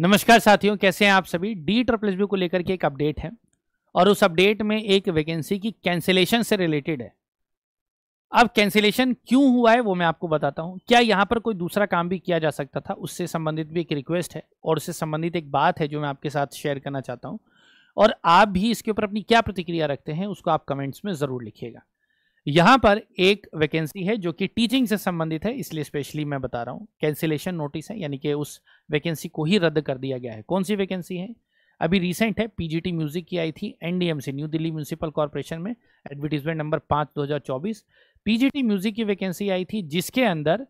नमस्कार साथियों कैसे हैं आप सभी डी ट्रपल एस को लेकर के एक अपडेट है और उस अपडेट में एक वैकेंसी की कैंसिलेशन से रिलेटेड है अब कैंसिलेशन क्यों हुआ है वो मैं आपको बताता हूँ क्या यहाँ पर कोई दूसरा काम भी किया जा सकता था उससे संबंधित भी एक रिक्वेस्ट है और उससे संबंधित एक बात है जो मैं आपके साथ शेयर करना चाहता हूँ और आप भी इसके ऊपर अपनी क्या प्रतिक्रिया रखते हैं उसको आप कमेंट्स में ज़रूर लिखिएगा यहां पर एक वैकेंसी है जो कि टीचिंग से संबंधित है इसलिए स्पेशली मैं बता रहा हूं कैंसिलेशन नोटिस है यानी कि उस वैकेंसी को ही रद्द कर दिया गया है कौन सी वैकेंसी है अभी रिसेंट है पीजीटी म्यूजिक की आई थी NDMC New Delhi municipal corporation में एडवर्टीजमेंट नंबर पांच दो हज़ार चौबीस पीजीटी म्यूजिक की वैकेंसी आई थी जिसके अंदर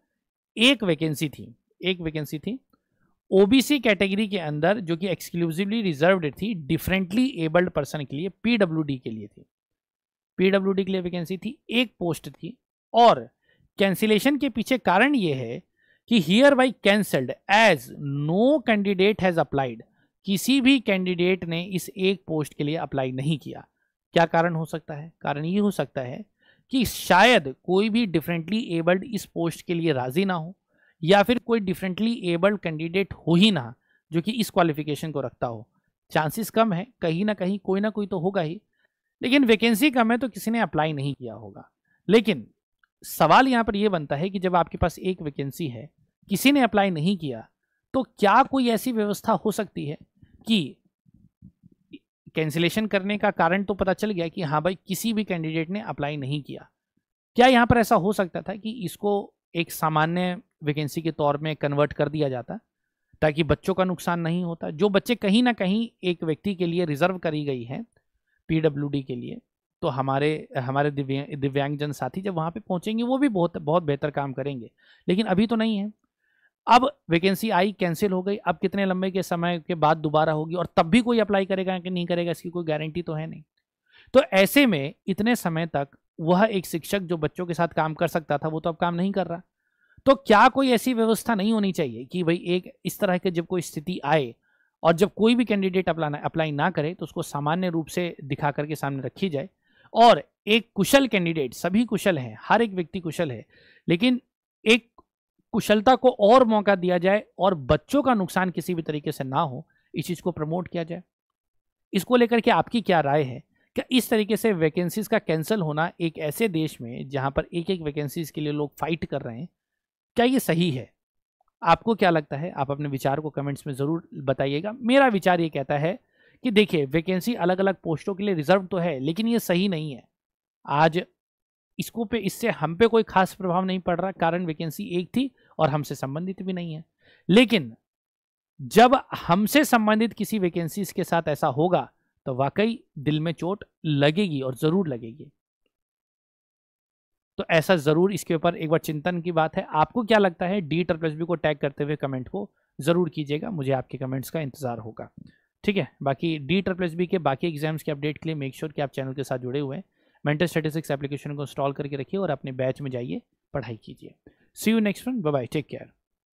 एक वैकेंसी थी एक वैकेंसी थी ओबीसी कैटेगरी के अंदर जो कि एक्सक्लूसिवली रिजर्व थी डिफरेंटली एबल्ड पर्सन के लिए पीडब्ल्यूडी के लिए थी पीडब्ल्यूडी के लिए वैकेंसी थी एक पोस्ट थी और कैंसिलेशन के पीछे कारण ये है कि hereby cancelled as no candidate has applied किसी भी कैंडिडेट ने इस एक पोस्ट के लिए अप्लाई नहीं किया क्या कारण हो सकता है कारण ये हो सकता है कि शायद कोई भी डिफरेंटली एबल्ड इस पोस्ट के लिए राजी ना हो या फिर कोई डिफरेंटली एबल्ड कैंडिडेट हो ही ना जो कि इस क्वालिफिकेशन को रखता हो चांसेस कम है कहीं ना कहीं कोई ना कोई तो होगा ही लेकिन वैकेंसी कम है तो किसी ने अप्लाई नहीं किया होगा लेकिन सवाल यहाँ पर यह बनता है कि जब आपके पास एक वैकेंसी है किसी ने अप्लाई नहीं किया तो क्या कोई ऐसी व्यवस्था हो सकती है कि कैंसिलेशन करने का कारण तो पता चल गया कि हाँ भाई किसी भी कैंडिडेट ने अप्लाई नहीं किया क्या यहाँ पर ऐसा हो सकता था कि इसको एक सामान्य वैकेंसी के तौर में कन्वर्ट कर दिया जाता ताकि बच्चों का नुकसान नहीं होता जो बच्चे कहीं ना कहीं एक व्यक्ति के लिए रिजर्व करी गई है पीडब्ल्यूडी के लिए तो हमारे हमारे दिव्यांग दिव्यांगजन साथी जब वहाँ पे पहुँचेंगे वो भी बहुत बहुत बेहतर काम करेंगे लेकिन अभी तो नहीं है अब वैकेंसी आई कैंसिल हो गई अब कितने लंबे के समय के बाद दोबारा होगी और तब भी कोई अप्लाई करेगा कि नहीं करेगा इसकी कोई गारंटी तो है नहीं तो ऐसे में इतने समय तक वह एक शिक्षक जो बच्चों के साथ काम कर सकता था वो तो अब काम नहीं कर रहा तो क्या कोई ऐसी व्यवस्था नहीं होनी चाहिए कि भाई एक इस तरह के जब कोई स्थिति आए और जब कोई भी कैंडिडेट अपलाना अप्लाई ना करे तो उसको सामान्य रूप से दिखा करके सामने रखी जाए और एक कुशल कैंडिडेट सभी कुशल हैं हर एक व्यक्ति कुशल है लेकिन एक कुशलता को और मौका दिया जाए और बच्चों का नुकसान किसी भी तरीके से ना हो इस चीज़ को प्रमोट किया जाए इसको लेकर के आपकी क्या राय है क्या इस तरीके से वैकेंसीज का कैंसिल होना एक ऐसे देश में जहां पर एक एक वैकेंसीज के लिए लोग फाइट कर रहे हैं क्या ये सही है आपको क्या लगता है आप अपने विचार को कमेंट्स में ज़रूर बताइएगा मेरा विचार ये कहता है कि देखिए वैकेंसी अलग अलग पोस्टों के लिए रिजर्व तो है लेकिन ये सही नहीं है आज इसको पे इससे हम पे कोई खास प्रभाव नहीं पड़ रहा कारण वैकेंसी एक थी और हमसे संबंधित भी नहीं है लेकिन जब हमसे संबंधित किसी वैकेंसीज के साथ ऐसा होगा तो वाकई दिल में चोट लगेगी और ज़रूर लगेगी तो ऐसा ज़रूर इसके ऊपर एक बार चिंतन की बात है आपको क्या लगता है डी एस बी को टैग करते हुए कमेंट को ज़रूर कीजिएगा मुझे आपके कमेंट्स का इंतज़ार होगा ठीक है बाकी डी एस बी के बाकी एग्जाम्स के अपडेट के लिए मेक श्योर sure कि आप चैनल के साथ जुड़े हुए हैं मेंटल स्टेटिस्टिक्स एप्लीकेशन को इंस्टॉल करके रखिए और अपने बैच में जाइए पढ़ाई कीजिए see you next one bye take care